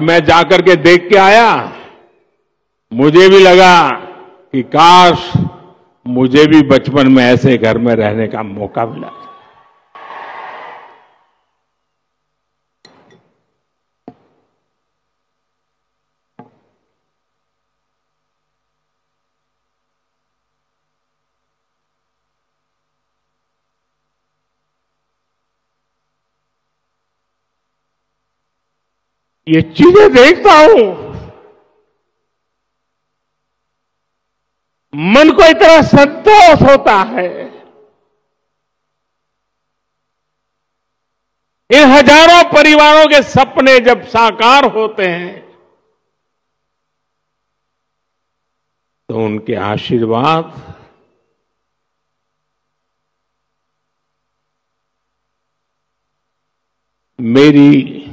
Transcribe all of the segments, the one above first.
और मैं जाकर के देख के आया मुझे भी लगा कि काश मुझे भी बचपन में ऐसे घर में रहने का मौका मिला ये चीजें देखता हूं मन को इतना संतोष होता है इन हजारों परिवारों के सपने जब साकार होते हैं तो उनके आशीर्वाद मेरी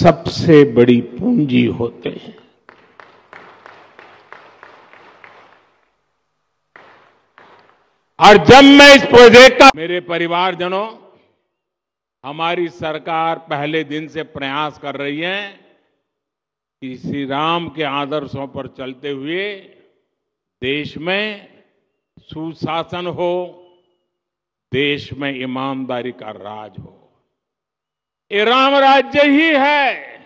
सबसे बड़ी पूंजी होते हैं और जब मैं इस प्रोजेक्ट का मेरे परिवारजनों हमारी सरकार पहले दिन से प्रयास कर रही है कि श्री राम के आदर्शों पर चलते हुए देश में सुशासन हो देश में ईमानदारी का राज हो ये राम राज्य ही है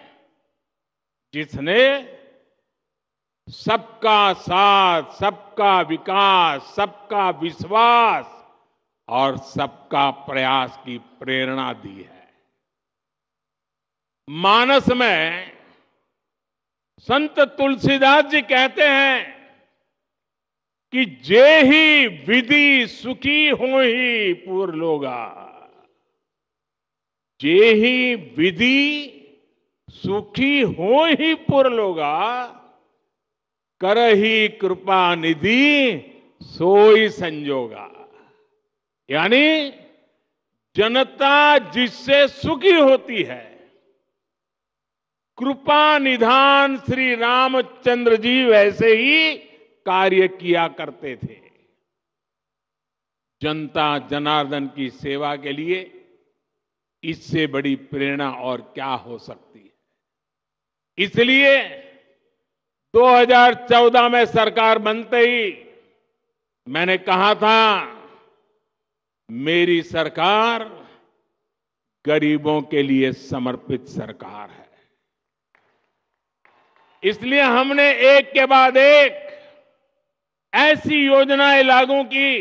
जिसने सबका साथ सबका विकास सबका विश्वास और सबका प्रयास की प्रेरणा दी है मानस में संत तुलसीदास जी कहते हैं कि जे ही विधि सुखी हो ही पूर्ण लोगा जे ही विधि सुखी हो ही पुरलोगा कर ही कृपा निधि सोई संजोगा यानी जनता जिससे सुखी होती है कृपा निधान श्री रामचंद्र जी वैसे ही कार्य किया करते थे जनता जनार्दन की सेवा के लिए इससे बड़ी प्रेरणा और क्या हो सकती है इसलिए 2014 में सरकार बनते ही मैंने कहा था मेरी सरकार गरीबों के लिए समर्पित सरकार है इसलिए हमने एक के बाद एक ऐसी योजनाएं लागू की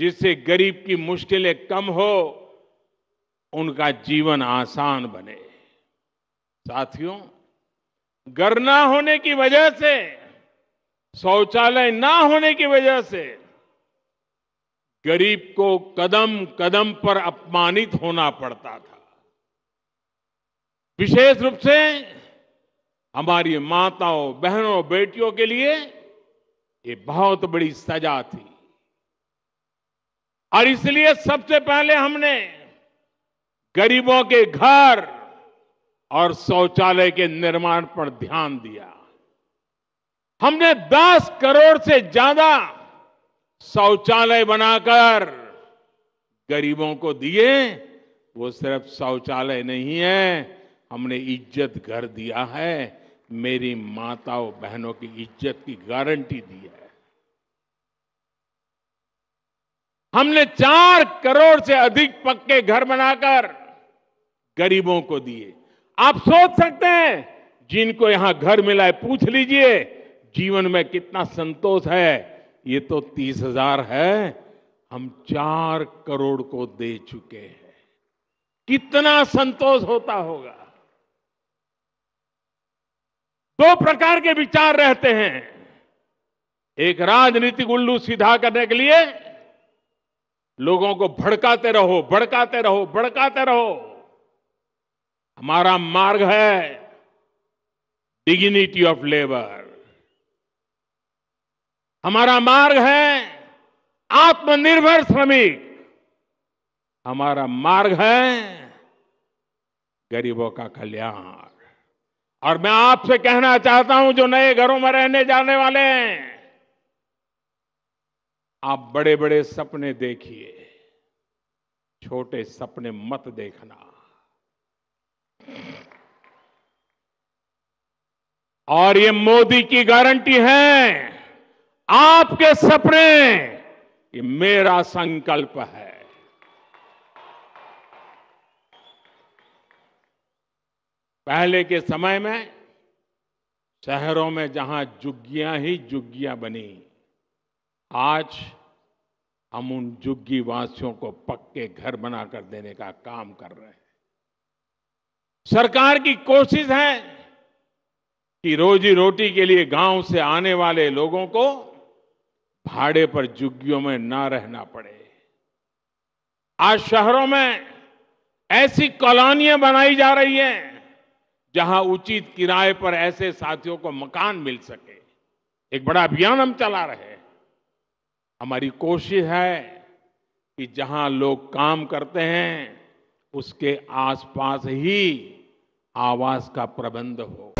जिससे गरीब की मुश्किलें कम हो उनका जीवन आसान बने साथियों घर ना होने की वजह से शौचालय ना होने की वजह से गरीब को कदम कदम पर अपमानित होना पड़ता था विशेष रूप से हमारी माताओं बहनों बेटियों के लिए ये बहुत बड़ी सजा थी और इसलिए सबसे पहले हमने गरीबों के घर और शौचालय के निर्माण पर ध्यान दिया हमने 10 करोड़ से ज्यादा शौचालय बनाकर गरीबों को दिए वो सिर्फ शौचालय नहीं है हमने इज्जत घर दिया है मेरी माताओं बहनों की इज्जत की गारंटी दी है हमने चार करोड़ से अधिक पक्के घर बनाकर गरीबों को दिए आप सोच सकते हैं जिनको यहां घर मिला है पूछ लीजिए जीवन में कितना संतोष है ये तो तीस हजार है हम चार करोड़ को दे चुके हैं कितना संतोष होता होगा दो प्रकार के विचार रहते हैं एक राजनीतिक उल्लू सीधा करने के लिए लोगों को भड़काते रहो भड़काते रहो भड़काते रहो हमारा मार्ग है डिग्निटी ऑफ लेबर हमारा मार्ग है आत्मनिर्भर श्रमिक हमारा मार्ग है गरीबों का कल्याण और मैं आपसे कहना चाहता हूं जो नए घरों में रहने जाने वाले हैं आप बड़े बड़े सपने देखिए छोटे सपने मत देखना और ये मोदी की गारंटी है आपके सपने ये मेरा संकल्प है पहले के समय में शहरों में जहां जुग्गियां ही जुग्गियां बनी आज हम उन जुग्गी वासियों को पक्के घर बनाकर देने का काम कर रहे हैं सरकार की कोशिश है कि रोजी रोटी के लिए गांव से आने वाले लोगों को भाड़े पर झुग्गियों में ना रहना पड़े आज शहरों में ऐसी कॉलोनियां बनाई जा रही हैं जहां उचित किराए पर ऐसे साथियों को मकान मिल सके एक बड़ा अभियान हम चला रहे हैं हमारी कोशिश है कि जहां लोग काम करते हैं उसके आसपास ही आवास का प्रबंध हो